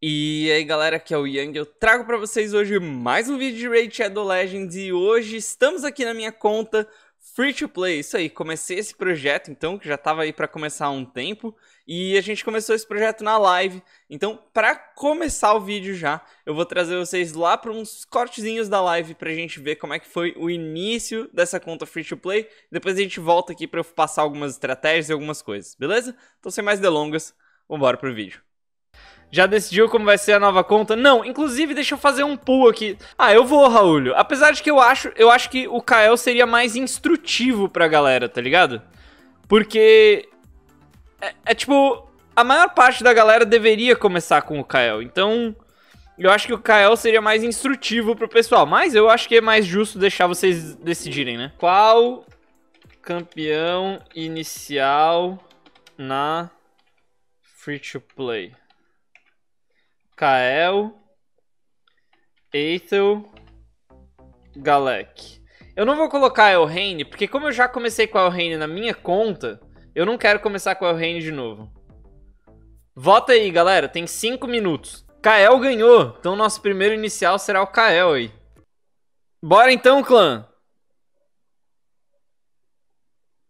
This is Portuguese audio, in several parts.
E aí galera, aqui é o Yang, eu trago para vocês hoje mais um vídeo de Raid Shadow Legends e hoje estamos aqui na minha conta Free to Play, isso aí, comecei esse projeto então, que já estava aí para começar há um tempo e a gente começou esse projeto na live, então para começar o vídeo já, eu vou trazer vocês lá para uns cortezinhos da live pra gente ver como é que foi o início dessa conta Free to Play, depois a gente volta aqui para eu passar algumas estratégias e algumas coisas, beleza? Então sem mais delongas, vambora pro vídeo. Já decidiu como vai ser a nova conta? Não, inclusive deixa eu fazer um pull aqui. Ah, eu vou, Raul. Apesar de que eu acho, eu acho que o Kael seria mais instrutivo pra galera, tá ligado? Porque é, é tipo, a maior parte da galera deveria começar com o Kael. Então, eu acho que o Kael seria mais instrutivo pro pessoal, mas eu acho que é mais justo deixar vocês decidirem, né? Qual campeão inicial na free to play? Kael, Ethel, Galek. Eu não vou colocar Elrane, porque como eu já comecei com Elrane na minha conta, eu não quero começar com Elrane de novo. Vota aí, galera. Tem 5 minutos. Kael ganhou, então nosso primeiro inicial será o Kael aí. Bora então, clã.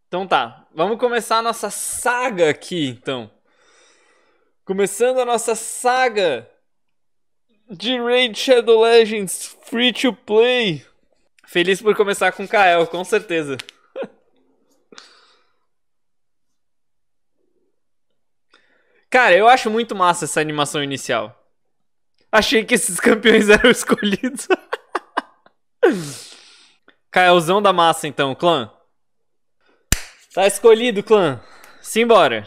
Então tá, vamos começar a nossa saga aqui, então. Começando a nossa saga de Raid Shadow Legends Free to Play. Feliz por começar com Kael, com certeza. Cara, eu acho muito massa essa animação inicial. Achei que esses campeões eram escolhidos. Kaelzão da massa, então, clã. Tá escolhido, clã. Simbora.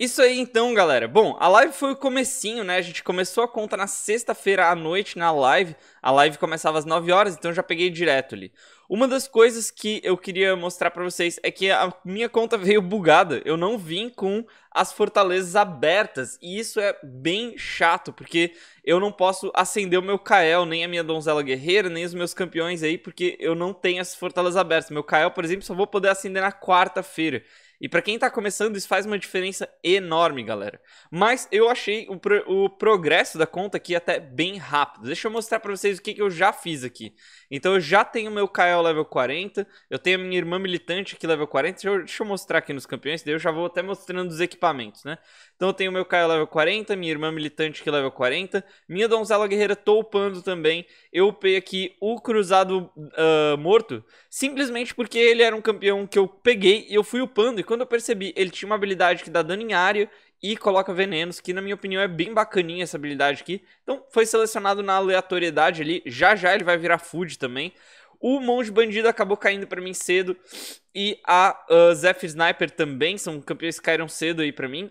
Isso aí então, galera. Bom, a live foi o comecinho, né? A gente começou a conta na sexta-feira à noite na live. A live começava às 9 horas, então eu já peguei direto ali. Uma das coisas que eu queria mostrar para vocês é que a minha conta veio bugada. Eu não vim com as fortalezas abertas e isso é bem chato, porque eu não posso acender o meu Kael, nem a minha donzela guerreira, nem os meus campeões aí, porque eu não tenho as fortalezas abertas. Meu Kael, por exemplo, só vou poder acender na quarta-feira. E para quem tá começando, isso faz uma diferença enorme, galera. Mas eu achei o, pro, o progresso da conta aqui até bem rápido. Deixa eu mostrar para vocês o que, que eu já fiz aqui. Então eu já tenho meu Kael level 40, eu tenho a minha irmã militante aqui level 40. Deixa eu, deixa eu mostrar aqui nos campeões, daí eu já vou até mostrando os equipamentos, né? Então eu tenho meu Kael level 40, minha irmã militante aqui level 40, minha donzela guerreira tô upando também. Eu upei aqui o cruzado uh, morto, simplesmente porque ele era um campeão que eu peguei e eu fui upando. E quando eu percebi, ele tinha uma habilidade que dá dano em área e coloca venenos, que na minha opinião é bem bacaninha essa habilidade aqui. Então foi selecionado na aleatoriedade ali, já já ele vai virar food também. O Monge Bandido acabou caindo para mim cedo e a uh, Zephyr Sniper também, são campeões que caíram cedo aí para mim.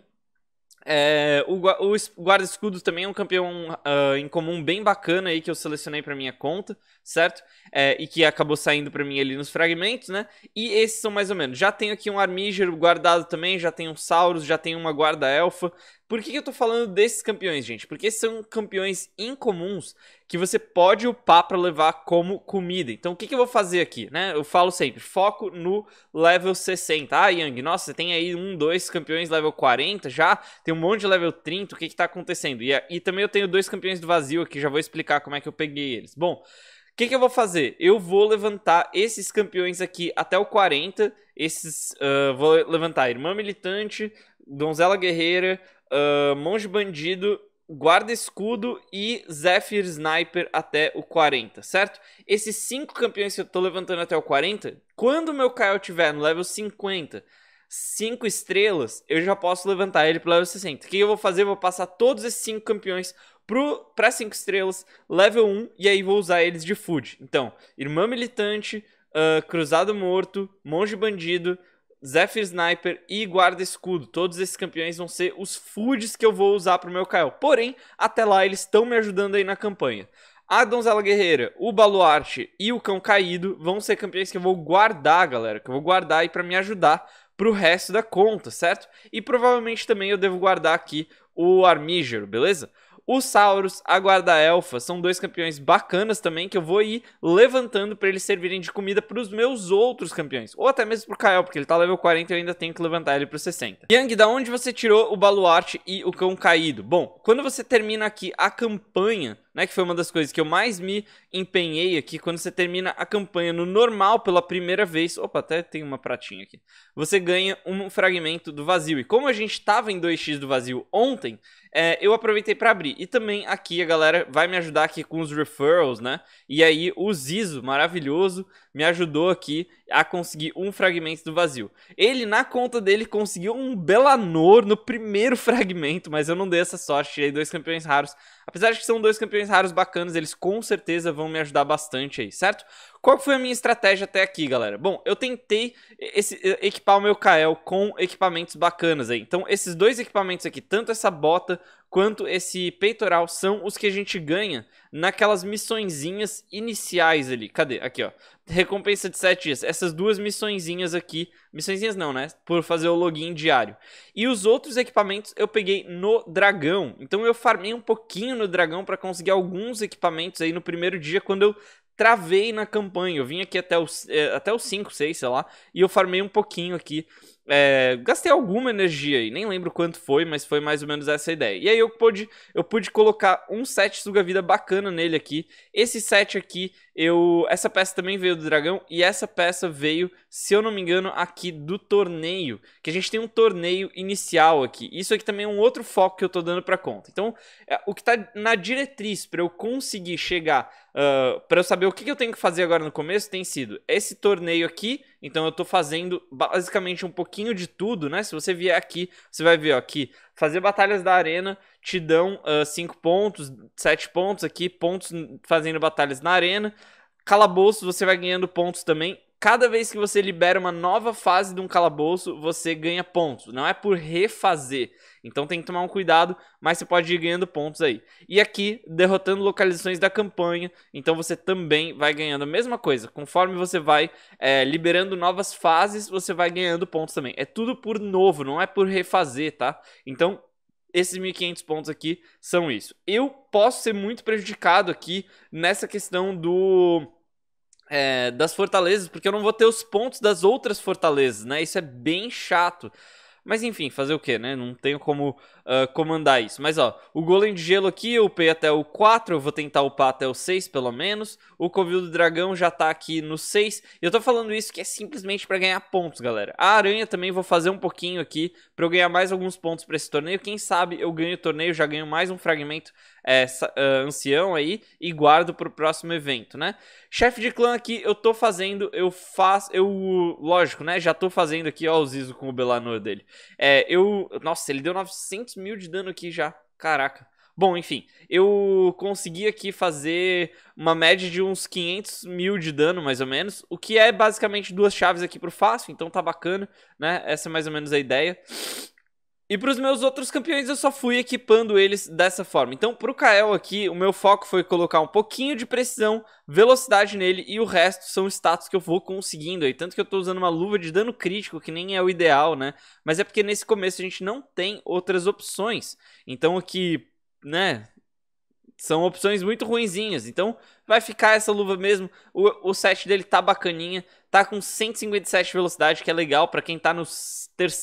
É, o, o guarda-escudo também é um campeão uh, em comum bem bacana aí que eu selecionei para minha conta, certo? É, e que acabou saindo para mim ali nos fragmentos, né? E esses são mais ou menos. Já tenho aqui um Armiger guardado também, já tenho um Saurus, já tenho uma guarda-elfa, por que, que eu tô falando desses campeões, gente? Porque são campeões incomuns que você pode upar para levar como comida. Então, o que, que eu vou fazer aqui, né? Eu falo sempre, foco no level 60. Ah, Yang, nossa, você tem aí um, dois campeões level 40 já, tem um monte de level 30, o que que tá acontecendo? E, e também eu tenho dois campeões do vazio aqui, já vou explicar como é que eu peguei eles. Bom, o que que eu vou fazer? Eu vou levantar esses campeões aqui até o 40, esses, uh, vou levantar Irmã Militante, Donzela Guerreira, Uh, Monge Bandido, Guarda Escudo e Zephyr Sniper até o 40, certo? Esses cinco campeões que eu tô levantando até o 40, quando o meu Kyle tiver no level 50, 5 estrelas, eu já posso levantar ele pro level 60. O que eu vou fazer? Eu vou passar todos esses cinco campeões pro, pra 5 estrelas, level 1, e aí vou usar eles de food. Então, Irmã Militante, uh, Cruzado Morto, Monge Bandido, Zephyr Sniper e Guarda Escudo. Todos esses campeões vão ser os foods que eu vou usar pro meu Kael. Porém, até lá eles estão me ajudando aí na campanha. A Donzela Guerreira, o Baluarte e o Cão Caído vão ser campeões que eu vou guardar, galera. Que eu vou guardar aí pra me ajudar pro resto da conta, certo? E provavelmente também eu devo guardar aqui o Armígero, beleza? O Saurus, a Guarda Elfa, são dois campeões bacanas também que eu vou ir levantando para eles servirem de comida para os meus outros campeões. Ou até mesmo pro Kael, porque ele tá level 40 e eu ainda tenho que levantar ele pro 60. Yang, da onde você tirou o Baluarte e o Cão Caído? Bom, quando você termina aqui a campanha né, que foi uma das coisas que eu mais me empenhei aqui, quando você termina a campanha no normal pela primeira vez, opa, até tem uma pratinha aqui, você ganha um fragmento do vazio. E como a gente estava em 2x do vazio ontem, é, eu aproveitei para abrir. E também aqui a galera vai me ajudar aqui com os referrals, né? E aí o Zizo, maravilhoso, me ajudou aqui a conseguir um fragmento do vazio. Ele, na conta dele, conseguiu um Belanor no primeiro fragmento, mas eu não dei essa sorte, tirei dois campeões raros. Apesar de que são dois campeões raros bacanas, eles com certeza vão me ajudar bastante aí, certo? Qual foi a minha estratégia até aqui, galera? Bom, eu tentei esse, equipar o meu Kael com equipamentos bacanas aí. Então, esses dois equipamentos aqui, tanto essa bota quanto esse peitoral, são os que a gente ganha naquelas missõezinhas iniciais ali. Cadê? Aqui, ó recompensa de 7 dias. Essas duas missõezinhas aqui. Missõezinhas não, né? Por fazer o login diário. E os outros equipamentos eu peguei no dragão. Então eu farmei um pouquinho no dragão para conseguir alguns equipamentos aí no primeiro dia quando eu travei na campanha. Eu vim aqui até os, é, até os 5, 6, sei lá. E eu farmei um pouquinho aqui é, gastei alguma energia aí, nem lembro quanto foi, mas foi mais ou menos essa ideia. E aí eu pude, eu pude colocar um set suga-vida bacana nele aqui. Esse set aqui, eu, essa peça também veio do dragão e essa peça veio, se eu não me engano, aqui do torneio. Que a gente tem um torneio inicial aqui. Isso aqui também é um outro foco que eu tô dando pra conta. Então, é, o que tá na diretriz para eu conseguir chegar, uh, ah, para eu saber o que, que eu tenho que fazer agora no começo, tem sido esse torneio aqui então eu tô fazendo basicamente um pouquinho de tudo, né? Se você vier aqui, você vai ver, ó, fazer batalhas da arena te dão 5 uh, ah, pontos, 7 pontos aqui, pontos fazendo batalhas na arena. Calabouços você vai ganhando pontos também. Cada vez que você libera uma nova fase de um calabouço, você ganha pontos. Não é por refazer. Então tem que tomar um cuidado, mas você pode ir ganhando pontos aí. E aqui, derrotando localizações da campanha, então você também vai ganhando a mesma coisa. Conforme você vai é, liberando novas fases, você vai ganhando pontos também. É tudo por novo, não é por refazer, tá? Então esses 1.500 pontos aqui são isso. Eu posso ser muito prejudicado aqui nessa questão do é, das fortalezas, porque eu não vou ter os pontos das outras fortalezas, né? Isso é bem chato. Mas enfim, fazer o que, né? Não tenho como uh, comandar isso. Mas ó, o Golem de Gelo aqui eu upei até o 4, eu vou tentar upar até o 6 pelo menos. O Covil do Dragão já tá aqui no 6. eu tô falando isso que é simplesmente pra ganhar pontos, galera. A Aranha também vou fazer um pouquinho aqui pra eu ganhar mais alguns pontos pra esse torneio. Quem sabe eu ganho o torneio, já ganho mais um fragmento é, uh, ancião aí e guardo pro próximo evento, né? Chefe de clã aqui eu tô fazendo, eu faço, eu, lógico, né? Já tô fazendo aqui, ó, o Zizo com o Belanor dele. É, eu, nossa, ele deu 900 mil de dano aqui já. Caraca. Bom, enfim, eu consegui aqui fazer uma média de uns 500 mil de dano, mais ou menos, o que é basicamente duas chaves aqui pro fácil, então tá bacana, né? Essa é mais ou menos a ideia. E para os meus outros campeões eu só fui equipando eles dessa forma. Então para o Kael aqui, o meu foco foi colocar um pouquinho de precisão, velocidade nele e o resto são status que eu vou conseguindo aí. Tanto que eu estou usando uma luva de dano crítico, que nem é o ideal, né? Mas é porque nesse começo a gente não tem outras opções. Então aqui, né, são opções muito ruinzinhas. Então vai ficar essa luva mesmo. O, o set dele tá bacaninha. Tá com 157 velocidade, que é legal para quem tá no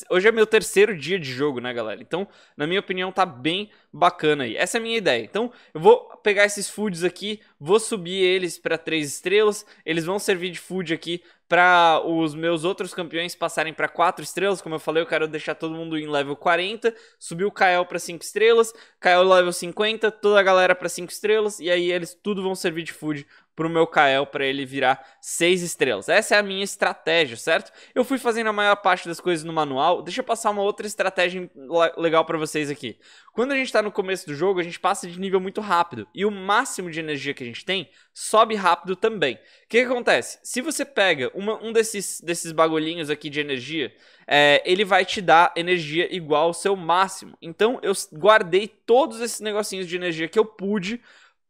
hoje é meu terceiro dia de jogo, né, galera? Então, na minha opinião, tá bem bacana aí. Essa é a minha ideia. Então, eu vou pegar esses foods aqui, vou subir eles para três estrelas. Eles vão servir de food aqui para os meus outros campeões passarem para 4 estrelas, como eu falei, eu quero deixar todo mundo em level 40, subir o Kael para 5 estrelas, Kael level 50, toda a galera para 5 estrelas, e aí eles tudo vão servir de food pro meu Kael para ele virar seis estrelas. Essa é a minha estratégia, certo? Eu fui fazendo a maior parte das coisas no manual. Deixa eu passar uma outra estratégia legal para vocês aqui. Quando a gente tá no começo do jogo, a gente passa de nível muito rápido e o máximo de energia que a gente tem sobe rápido também. O que, que acontece? Se você pega uma, um desses, desses bagulhinhos aqui de energia, é, ele vai te dar energia igual ao seu máximo. Então eu guardei todos esses negocinhos de energia que eu pude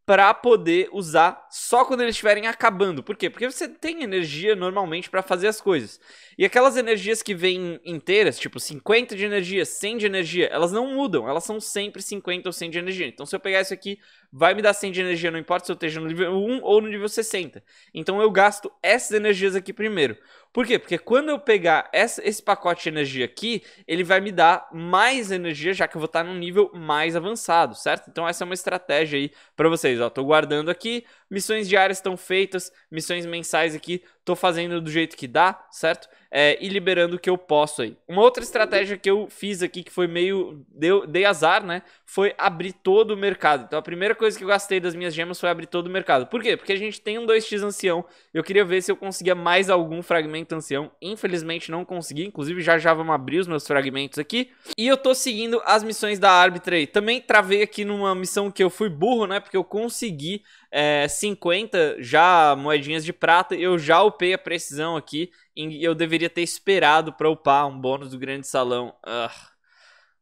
para poder usar só quando eles estiverem acabando. Por quê? Porque você tem energia normalmente para fazer as coisas. E aquelas energias que vêm inteiras, tipo 50 de energia, 100 de energia, elas não mudam, elas são sempre 50 ou 100 de energia. Então se eu pegar isso aqui, vai me dar 100 de energia, não importa se eu esteja no nível 1 ou no nível 60. Então eu gasto essas energias aqui primeiro. Por quê? Porque quando eu pegar essa, esse pacote de energia aqui, ele vai me dar mais energia, já que eu vou estar num nível mais avançado, certo? Então essa é uma estratégia aí para vocês. Ó, tô guardando aqui, missões diárias estão feitas, missões mensais aqui tô fazendo do jeito que dá, certo? É, e liberando o que eu posso aí. Uma outra estratégia que eu fiz aqui, que foi meio. Deu, dei azar, né? Foi abrir todo o mercado. Então a primeira coisa que eu gastei das minhas gemas foi abrir todo o mercado. Por quê? Porque a gente tem um 2x ancião. Eu queria ver se eu conseguia mais algum fragmento ancião. Infelizmente não consegui. Inclusive já já vamos abrir os meus fragmentos aqui. E eu tô seguindo as missões da árbitra aí. Também travei aqui numa missão que eu fui burro, né? Porque eu consegui é, 50 já moedinhas de prata, eu já upei a precisão aqui e eu deveria ter esperado para upar um bônus do grande salão. Ugh, ah,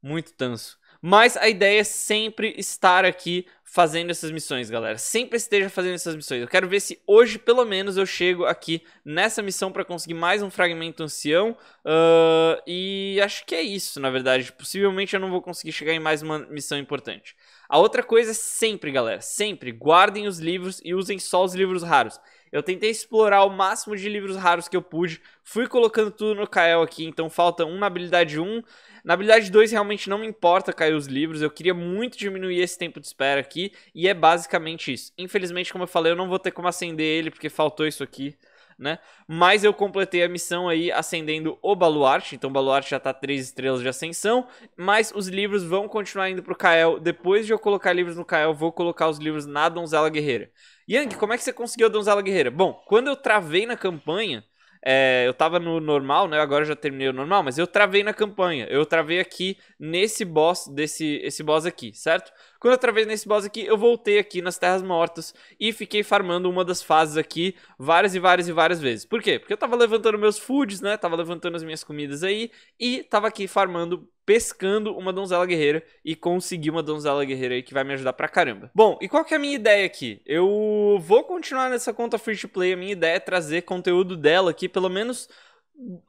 muito tanso. Mas a ideia é sempre estar aqui fazendo essas missões, galera. Sempre esteja fazendo essas missões. Eu quero ver se hoje, pelo menos, eu chego aqui nessa missão para conseguir mais um fragmento ancião. Uh, e acho que é isso, na verdade. Possivelmente eu não vou conseguir chegar em mais uma missão importante. A outra coisa é sempre, galera, sempre guardem os livros e usem só os livros raros. Eu tentei explorar o máximo de livros raros que eu pude, fui colocando tudo no Kael aqui, então falta um na habilidade 1. Na habilidade 2 realmente não me importa cair os livros, eu queria muito diminuir esse tempo de espera aqui, e é basicamente isso. Infelizmente, como eu falei, eu não vou ter como acender ele, porque faltou isso aqui né? Mas eu completei a missão aí acendendo o Baluarte, então o Baluarte já tá 3 estrelas de ascensão, mas os livros vão continuar indo pro Kael. Depois de eu colocar livros no Kael, vou colocar os livros na Donzela Guerreira. Yang, como é que você conseguiu a Donzela Guerreira? Bom, quando eu travei na campanha, é, eu tava no normal, né? Agora já terminei o normal, mas eu travei na campanha. Eu travei aqui nesse boss, desse esse boss aqui, certo? Quando eu travei nesse boss aqui, eu voltei aqui nas Terras Mortas e fiquei farmando uma das fases aqui várias e várias e várias vezes. Por quê? Porque eu tava levantando meus foods, né? Tava levantando as minhas comidas aí e tava aqui farmando pescando uma donzela guerreira e consegui uma donzela guerreira aí que vai me ajudar pra caramba. Bom, e qual que é a minha ideia aqui? Eu vou continuar nessa conta free to play, a minha ideia é trazer conteúdo dela aqui, pelo menos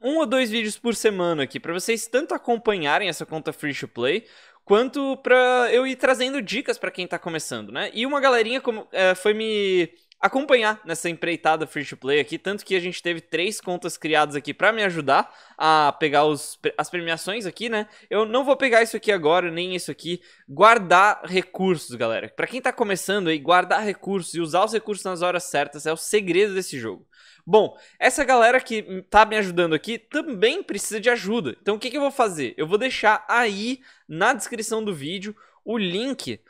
um ou dois vídeos por semana aqui, para vocês tanto acompanharem essa conta free to play, quanto pra eu ir trazendo dicas para quem tá começando, né? E uma galerinha como, é, foi me acompanhar nessa empreitada free to play aqui, tanto que a gente teve três contas criadas aqui para me ajudar a pegar os, as premiações aqui, né? Eu não vou pegar isso aqui agora, nem isso aqui. Guardar recursos, galera. Para quem tá começando aí, guardar recursos e usar os recursos nas horas certas é o segredo desse jogo. Bom, essa galera que tá me ajudando aqui também precisa de ajuda. Então o que, que eu vou fazer? Eu vou deixar aí na descrição do vídeo o link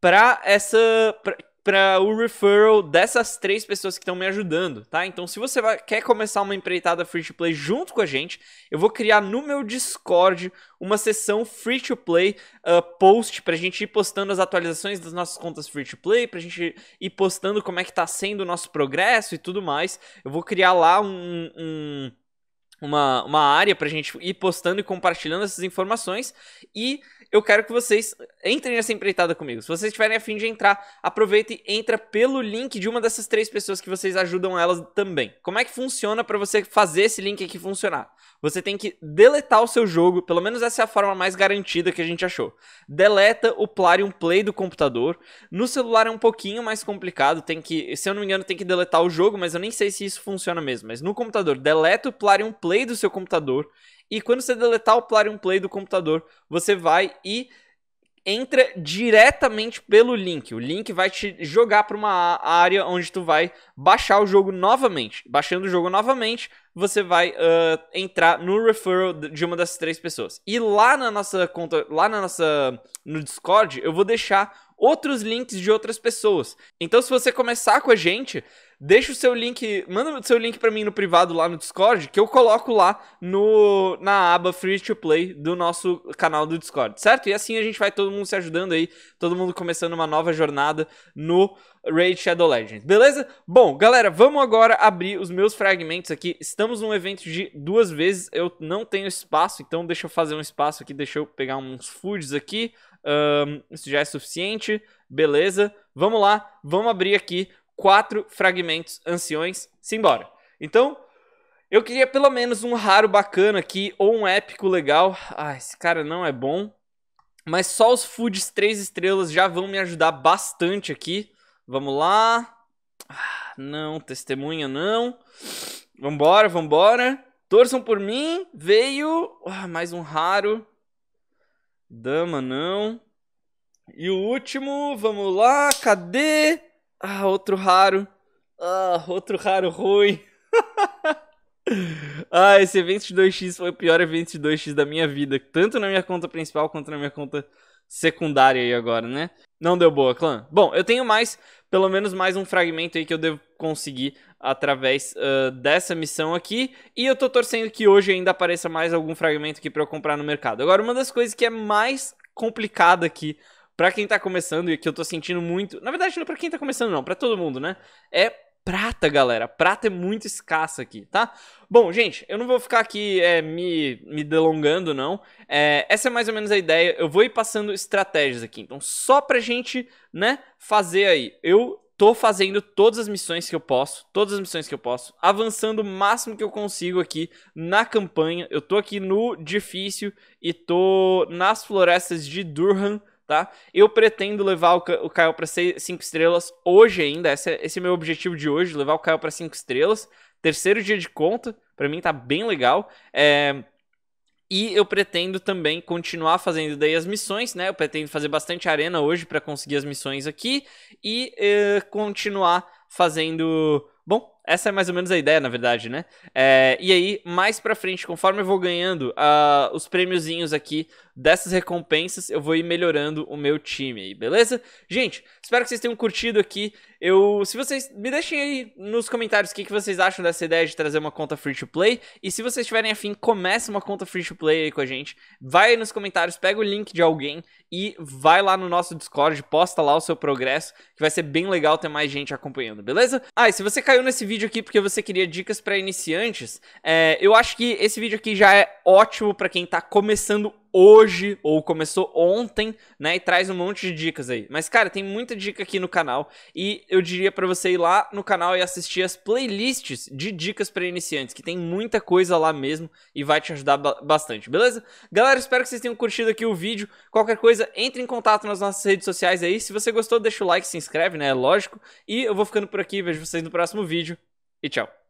para essa pra para o referral dessas três pessoas que estão me ajudando, tá? Então, se você vai, quer começar uma empreitada free to play junto com a gente, eu vou criar no meu Discord uma sessão free to play uh, post para a gente ir postando as atualizações das nossas contas free to play, para a gente ir postando como é que está sendo o nosso progresso e tudo mais. Eu vou criar lá um, um uma, uma área para a gente ir postando e compartilhando essas informações. E eu quero que vocês entrem nessa empreitada comigo. Se vocês tiverem a fim de entrar, aproveita e entra pelo link de uma dessas três pessoas que vocês ajudam elas também. Como é que funciona para você fazer esse link aqui funcionar? Você tem que deletar o seu jogo, pelo menos essa é a forma mais garantida que a gente achou. Deleta o Plarium Play do computador. No celular é um pouquinho mais complicado, tem que, se eu não me engano, tem que deletar o jogo, mas eu nem sei se isso funciona mesmo. Mas no computador, deleta o Plarium Play do seu computador. E quando você deletar o Plarium Play do computador, você vai e entra diretamente pelo link. O link vai te jogar para uma área onde tu vai baixar o jogo novamente. Baixando o jogo novamente, você vai uh, entrar no referral de uma dessas três pessoas. E lá na nossa conta, lá na nossa no Discord, eu vou deixar outros links de outras pessoas. Então, se você começar com a gente, Deixa o seu link, manda o seu link para mim no privado lá no Discord, que eu coloco lá no na aba Free to Play do nosso canal do Discord, certo? E assim a gente vai todo mundo se ajudando aí, todo mundo começando uma nova jornada no Raid Shadow Legends, beleza? Bom, galera, vamos agora abrir os meus fragmentos aqui. Estamos num evento de duas vezes, eu não tenho espaço, então deixa eu fazer um espaço aqui, deixa eu pegar uns foods aqui. Um, isso já é suficiente, beleza? Vamos lá, vamos abrir aqui quatro fragmentos anciões, simbora. Então, eu queria pelo menos um raro bacana aqui, ou um épico legal. Ah, esse cara não é bom. Mas só os foods 3 estrelas já vão me ajudar bastante aqui. Vamos lá. Ah, não, testemunha não. Vambora, vambora. Torçam por mim. Veio. Ah, mais um raro. Dama não. E o último, vamos lá, cadê? Ah, outro raro. Ah, outro raro ruim. ah, esse evento de 2x foi o pior evento de 2x da minha vida. Tanto na minha conta principal quanto na minha conta secundária aí agora, né? Não deu boa, clã. Bom, eu tenho mais, pelo menos mais um fragmento aí que eu devo conseguir através uh, dessa missão aqui. E eu tô torcendo que hoje ainda apareça mais algum fragmento aqui pra eu comprar no mercado. Agora, uma das coisas que é mais complicada aqui para quem tá começando e que eu tô sentindo muito, na verdade não é para quem tá começando não, para todo mundo, né? É prata, galera. Prata é muito escassa aqui, tá? Bom, gente, eu não vou ficar aqui é, me, me delongando, não. É, essa é mais ou menos a ideia. Eu vou ir passando estratégias aqui. Então, só pra gente, né, fazer aí. Eu tô fazendo todas as missões que eu posso, todas as missões que eu posso, avançando o máximo que eu consigo aqui na campanha. Eu tô aqui no difícil e tô nas florestas de Durham, tá? Eu pretendo levar o Caio para 5 estrelas hoje ainda, esse é, esse é meu objetivo de hoje, levar o Caio para 5 estrelas. Terceiro dia de conta, para mim tá bem legal. É... E eu pretendo também continuar fazendo daí as missões, né? Eu pretendo fazer bastante arena hoje para conseguir as missões aqui e é, continuar fazendo. Bom, essa é mais ou menos a ideia, na verdade, né? É, e aí, mais pra frente, conforme eu vou ganhando uh, os prêmiozinhos aqui dessas recompensas eu vou ir melhorando o meu time aí, beleza? Gente, espero que vocês tenham curtido aqui. Eu, se vocês me deixem aí nos comentários o que, que vocês acham dessa ideia de trazer uma conta free to play e se vocês tiverem afim, comece uma conta free to play aí com a gente. Vai aí nos comentários, pega o link de alguém e vai lá no nosso Discord, posta lá o seu progresso, que vai ser bem legal ter mais gente acompanhando, beleza? Ah, e se você caiu nesse vídeo aqui porque você queria dicas para iniciantes, é, eu acho que esse vídeo aqui já é ótimo para quem tá começando hoje ou começou ontem, né? E traz um monte de dicas aí. Mas, cara, tem muita dica aqui no canal e eu diria para você ir lá no canal e assistir as playlists de dicas para iniciantes, que tem muita coisa lá mesmo e vai te ajudar bastante, beleza? Galera, espero que vocês tenham curtido aqui o vídeo. Qualquer coisa, entre em contato nas nossas redes sociais aí. Se você gostou, deixa o like, se inscreve, né? É lógico. E eu vou ficando por aqui, vejo vocês no próximo vídeo e tchau.